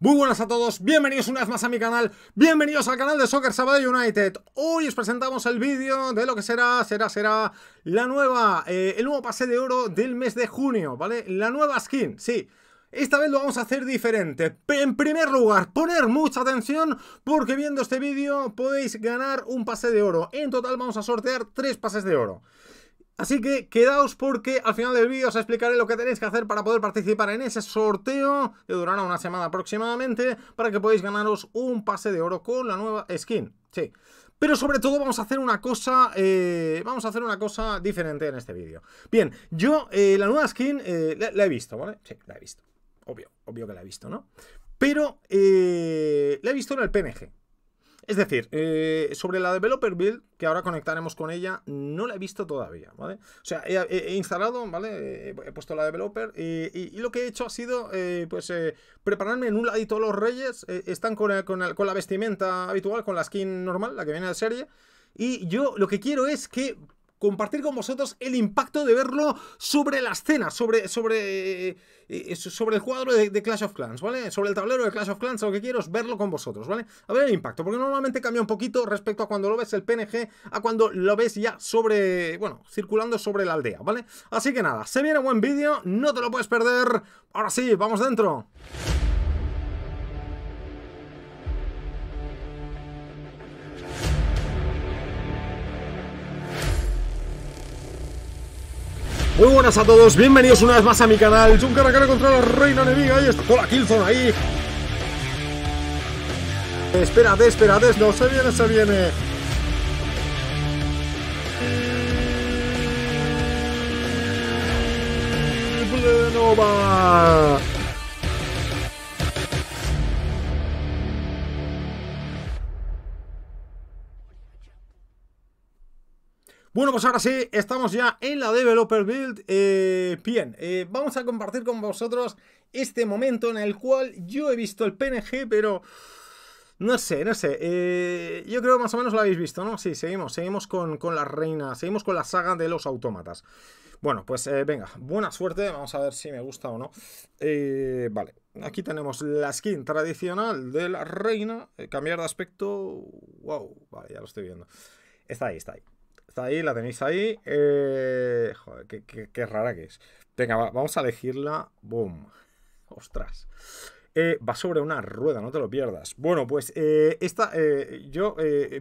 Muy buenas a todos, bienvenidos una vez más a mi canal, bienvenidos al canal de Soccer Sabadell United. Hoy os presentamos el vídeo de lo que será, será, será la nueva, eh, el nuevo pase de oro del mes de junio, ¿vale? La nueva skin, sí. Esta vez lo vamos a hacer diferente. En primer lugar, poner mucha atención porque viendo este vídeo podéis ganar un pase de oro. En total vamos a sortear tres pases de oro. Así que quedaos porque al final del vídeo os explicaré lo que tenéis que hacer para poder participar en ese sorteo que durará una semana aproximadamente para que podáis ganaros un pase de oro con la nueva skin. Sí. Pero sobre todo vamos a hacer una cosa, eh, vamos a hacer una cosa diferente en este vídeo. Bien, yo eh, la nueva skin eh, la, la, he visto, ¿vale? Sí, la he visto. Obvio, obvio que la he visto, ¿no? Pero la he visto en el PNG, es decir, eh, sobre la developer build, que ahora conectaremos con ella, no la he visto todavía, ¿vale? O sea, he, instalado, ¿vale? He, puesto la developer y, lo que he hecho ha sido, eh, pues, eh, prepararme en un ladito los reyes. están con, con la vestimenta habitual, con la skin normal, la que viene de serie. Y yo lo que quiero es que compartir con vosotros el impacto de verlo sobre la escena, sobre, sobre, eh, eh, sobre el cuadro de, Clash of Clans, ¿vale? Sobre el tablero de Clash of Clans, lo que quiero es verlo con vosotros, ¿vale? A ver el impacto, porque normalmente cambia un poquito respecto a cuando lo ves el PNG, a cuando lo ves ya sobre, bueno, circulando sobre la aldea, ¿vale? Así que nada, se viene un buen vídeo, no te lo puedes perder. Ahora sí, vamos dentro. Muy buenas a todos, bienvenidos una vez más a mi canal. un cara a cara contra la reina enemiga y está la Killzone ahí. Esperad, espérate, no se viene, se viene. Bueno, pues ahora sí, estamos ya en la Developer Build. Eh, bien, eh, vamos a compartir con vosotros este momento en el cual yo he visto el PNG, pero... No sé, no sé. Eh, yo creo que más o menos lo habéis visto, ¿no? Sí, seguimos, seguimos con, con la reina, seguimos con la saga de los autómatas. Bueno, pues venga, buena suerte, vamos a ver si me gusta o no. vale, aquí tenemos la skin tradicional de la reina, cambiar de aspecto... Wow, vale, ya lo estoy viendo. Está ahí, está ahí. Está ahí, la tenéis ahí. Eh, joder, qué, rara que es. Venga, vamos a elegirla. Boom. Ostras. Eh, va sobre una rueda, no te lo pierdas. Bueno, pues eh, esta, yo,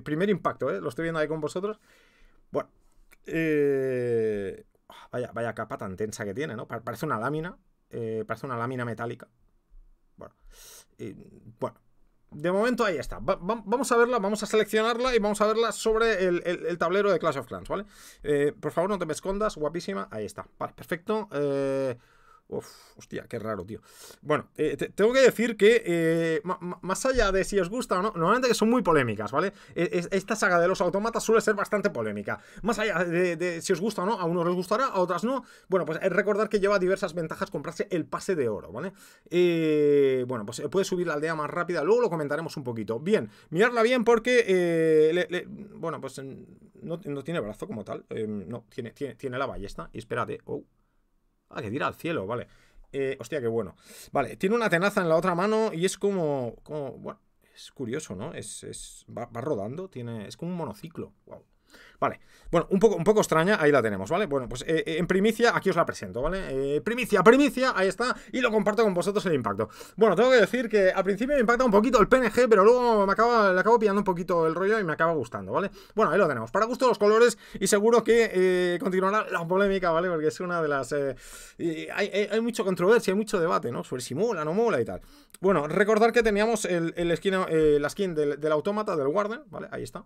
primer impacto, lo estoy viendo ahí con vosotros. Bueno, ah, vaya, vaya capa tan tensa que tiene, ¿no? Parece una lámina, parece una lámina metálica. Bueno, bueno de momento ahí está. vamos a verla, vamos a seleccionarla y vamos a verla sobre el, tablero de Clash of Clans, ¿vale? Eh, por favor, no te me escondas, guapísima. Ahí está. Vale, perfecto. Eh, Uf, hostia, qué raro, tío. Bueno, eh, tengo que decir que, eh, más allá de si os gusta o no, normalmente que son muy polémicas, ¿vale? E, esta saga de los automatas suele ser bastante polémica. Más allá de, si os gusta o no, a unos les gustará, a otras no. Bueno, pues recordar que lleva diversas ventajas comprarse el pase de oro, ¿vale? Eh, bueno, pues puede subir la aldea más rápida, luego lo comentaremos un poquito. Bien, miradla bien porque, bueno, pues no, tiene brazo como tal, no, tiene, tiene, la ballesta. Y espérate, oh. Ah, que tira al cielo, vale. Eh, hostia, qué bueno. Vale, tiene una tenaza en la otra mano y es como. como bueno, es curioso, ¿no? Es, es va, va, rodando, tiene, es como un monociclo. Wow. Vale, bueno, un poco, un poco extraña, ahí la tenemos, ¿vale? Bueno, pues eh, eh, en primicia, aquí os la presento, ¿vale? Eh, primicia, primicia, ahí está, y lo comparto con vosotros el impacto. Bueno, tengo que decir que al principio me impacta un poquito el PNG, pero luego me acaba, le acabo pillando un poquito el rollo y me acaba gustando, ¿vale? Bueno, ahí lo tenemos, para gusto los colores y seguro que continuará la polémica, ¿vale? Porque es una de las... Hay, mucha mucho controversia, hay mucho debate, ¿no? Sobre si mola, no mola y tal. Bueno, recordar que teníamos el, el la skin del, del autómata, del Warden, ¿vale? Ahí está,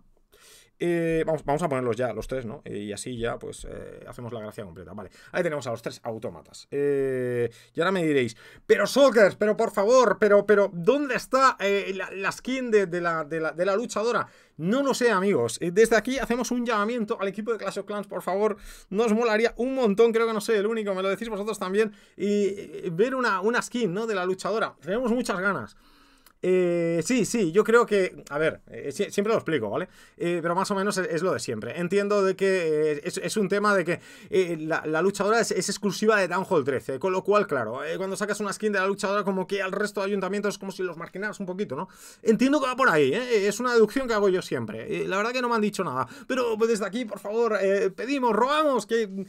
eh, vamos, a ponerlos ya, los tres, ¿no? Eh, y así ya, pues, eh, hacemos la gracia completa. Vale, ahí tenemos a los tres autómatas. y ahora me diréis, pero Soccer, pero por favor, pero, pero, ¿dónde está la, skin de, la, de, la, luchadora? No lo sé, amigos. desde aquí hacemos un llamamiento al equipo de Clash of Clans, por favor. Nos molaría un montón, creo que no sé el único, me lo decís vosotros también. Y ver una, una skin, ¿no? De la luchadora. Tenemos muchas ganas. Eh, sí, sí, yo creo que, a ver, eh, siempre lo explico, ¿vale? Eh, pero más o menos es, lo de siempre. Entiendo de que es, un tema de que la, luchadora es, exclusiva de hall 13, con lo cual, claro, cuando sacas una skin de la luchadora como que al resto de ayuntamientos es como si los marginaras un poquito, ¿no? Entiendo que va por ahí, ¿eh? es una deducción que hago yo siempre. la verdad que no me han dicho nada, pero pues, desde aquí, por favor, pedimos, robamos, que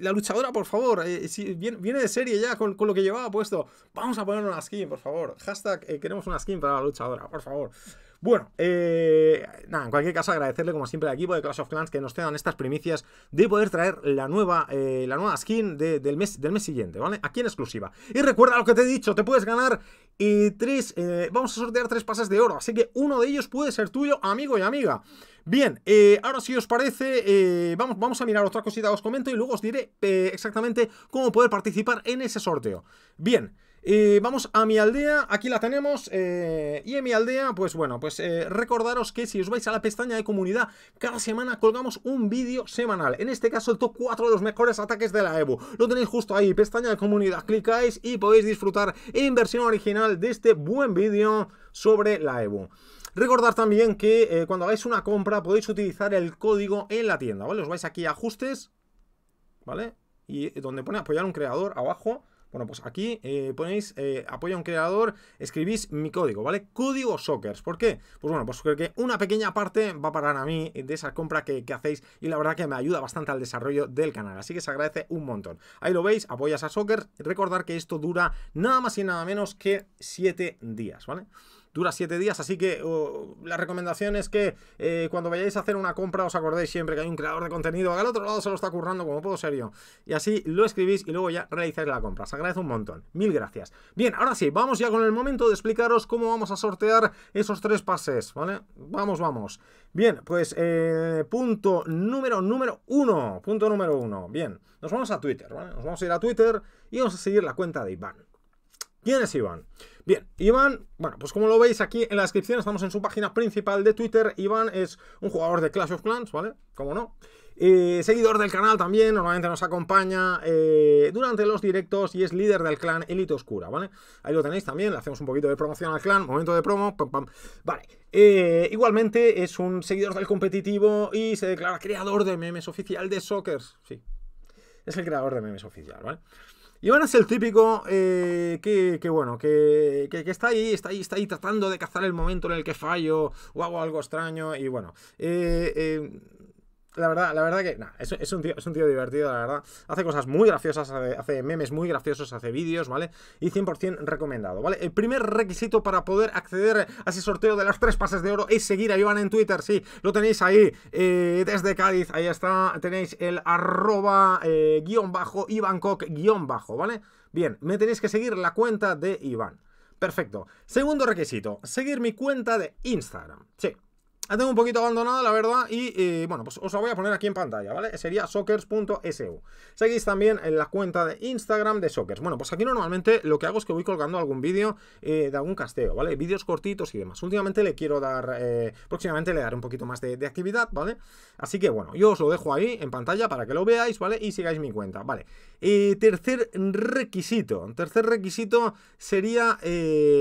la luchadora, por favor, viene, de serie ya con, con, lo que llevaba puesto, vamos a poner una skin, por favor. Hashtag queremos una skin para la luchadora, por favor. Bueno, eh, nada, en cualquier caso agradecerle como siempre al equipo de Clash of Clans que nos tengan estas primicias de poder traer la nueva, eh, la nueva skin del, mes, del mes siguiente, ¿vale? Aquí en exclusiva. Y recuerda lo que te he dicho, te puedes ganar y eh, tres, vamos a sortear tres pases de oro, así que uno de ellos puede ser tuyo, amigo y amiga. Bien, ahora si os parece, vamos, vamos a mirar otra cosita, os comento y luego os diré exactamente cómo poder participar en ese sorteo. Bien. Eh, vamos a mi aldea, aquí la tenemos eh, Y en mi aldea, pues bueno, pues eh, recordaros que si os vais a la pestaña de comunidad Cada semana colgamos un vídeo semanal En este caso el top 4 de los mejores ataques de la EVO Lo tenéis justo ahí, pestaña de comunidad, clicáis y podéis disfrutar en versión original de este buen vídeo sobre la EVO Recordar también que cuando hagáis una compra podéis utilizar el código en la tienda, Os vais aquí a ajustes, ¿vale? Y donde pone apoyar un creador abajo bueno, pues aquí eh, ponéis eh, apoya a un creador, escribís mi código, ¿vale? Código Sockers. ¿Por qué? Pues bueno, pues creo que una pequeña parte va a parar a mí de esa compra que, hacéis y la verdad que me ayuda bastante al desarrollo del canal. Así que se agradece un montón. Ahí lo veis, apoyas a soccer Recordar que esto dura nada más y nada menos que 7 días, ¿vale? dura 7 días, así que la recomendación es que eh, cuando vayáis a hacer una compra os acordéis siempre que hay un creador de contenido al otro lado se lo está currando como puedo ser yo. Y así lo escribís y luego ya realizáis la compra. Os agradezco un montón. Mil gracias. Bien, ahora sí, vamos ya con el momento de explicaros cómo vamos a sortear esos tres pases, ¿vale? Vamos, vamos. Bien, pues eh, punto número, número uno. Punto número uno. Bien, nos vamos a Twitter, ¿vale? Nos vamos a ir a Twitter y vamos a seguir la cuenta de Iván. ¿Quién es Iván? Bien, Iván, bueno, pues como lo veis aquí en la descripción, estamos en su página principal de Twitter. Iván es un jugador de Clash of Clans, ¿vale? Como no. seguidor del canal también, normalmente nos acompaña eh, durante los directos y es líder del clan Elite Oscura, ¿vale? Ahí lo tenéis también, le hacemos un poquito de promoción al clan, momento de promo, pam, pam. Vale, eh, igualmente es un seguidor del competitivo y se declara creador de memes oficial de Soccer, sí. Es el creador de memes oficial, ¿vale? Y van a el típico eh, que, que, bueno, que, que, está ahí, está ahí, está ahí tratando de cazar el momento en el que fallo o hago algo extraño. Y bueno, eh, eh la verdad, la verdad que es, un tío, es un tío divertido, la verdad. Hace cosas muy graciosas, hace memes muy graciosos, hace vídeos, ¿vale? Y 100% recomendado, ¿vale? El primer requisito para poder acceder a ese sorteo de las tres pases de oro es seguir a Iván en Twitter, sí, lo tenéis ahí, eh, desde Cádiz, ahí está, tenéis el arroba eh, guión bajo, guión bajo, ¿vale? Bien, me tenéis que seguir la cuenta de Iván. Perfecto. Segundo requisito, seguir mi cuenta de Instagram. Sí, la tengo un poquito abandonada, la verdad, y eh, bueno, pues os la voy a poner aquí en pantalla, ¿vale? Sería sockers.su. Seguís también en la cuenta de Instagram de Sockers. Bueno, pues aquí normalmente lo que hago es que voy colgando algún vídeo eh, de algún casteo, ¿vale? Vídeos cortitos y demás. Últimamente le quiero dar, eh, próximamente le daré un poquito más de, actividad, ¿vale? Así que bueno, yo os lo dejo ahí en pantalla para que lo veáis, ¿vale? Y sigáis mi cuenta, ¿vale? tercer requisito, tercer requisito sería,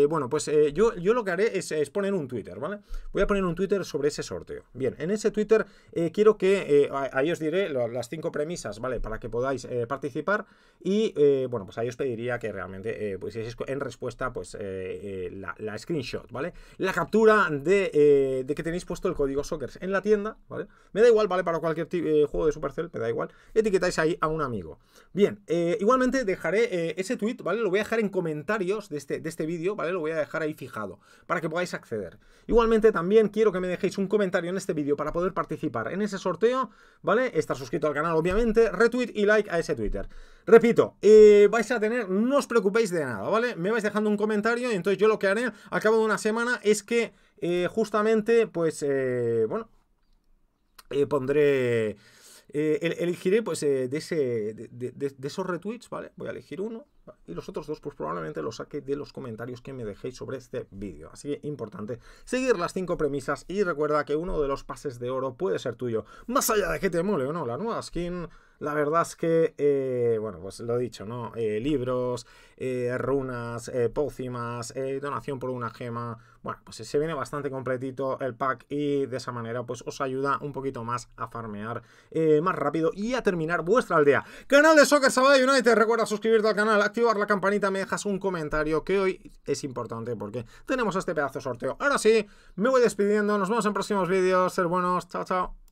bueno, pues yo, yo lo que haré es poner un Twitter, ¿vale? Voy a poner un Twitter sobre ese sorteo. Bien, en ese Twitter eh, quiero que, eh, ahí os diré las cinco premisas, ¿vale? Para que podáis eh, participar y, bueno, pues ahí os pediría que realmente pues en respuesta, pues, la, screenshot, ¿vale? La captura de, que tenéis puesto el código Sockers en la tienda, ¿vale? Me da igual, ¿vale? Para cualquier juego de Supercell, me da igual. Etiquetáis ahí a un amigo. Bien, igualmente dejaré ese tweet, ¿vale? Lo voy a dejar en comentarios de este, de este vídeo, ¿vale? Lo voy a dejar ahí fijado para que podáis acceder. Igualmente también quiero que me dejéis un comentario en este vídeo para poder participar en ese sorteo, ¿vale? Estar suscrito al canal, obviamente, retweet y like a ese Twitter. Repito, eh, vais a tener, no os preocupéis de nada, ¿vale? Me vais dejando un comentario y entonces yo lo que haré al cabo de una semana es que eh, justamente, pues, eh, bueno, pondré... Eh, elegiré pues eh, de, ese, de, esos retweets, ¿vale? Voy a elegir uno y los otros dos pues probablemente los saque de los comentarios que me dejéis sobre este vídeo. Así que importante seguir las cinco premisas y recuerda que uno de los pases de oro puede ser tuyo. Más allá de que te mole o no la nueva skin la verdad es que, eh, bueno, pues lo he dicho, ¿no? Eh, libros, eh, runas, pócimas, donación por una gema. Bueno, pues se viene bastante completito el pack y de esa manera pues os ayuda un poquito más a farmear más rápido y a terminar vuestra aldea. Canal de Soccer Sabadell United, recuerda suscribirte al canal, activar la campanita, me dejas un comentario que hoy es importante porque tenemos este pedazo de sorteo. Ahora sí, me voy despidiendo, nos vemos en próximos vídeos, ser buenos, chao chao.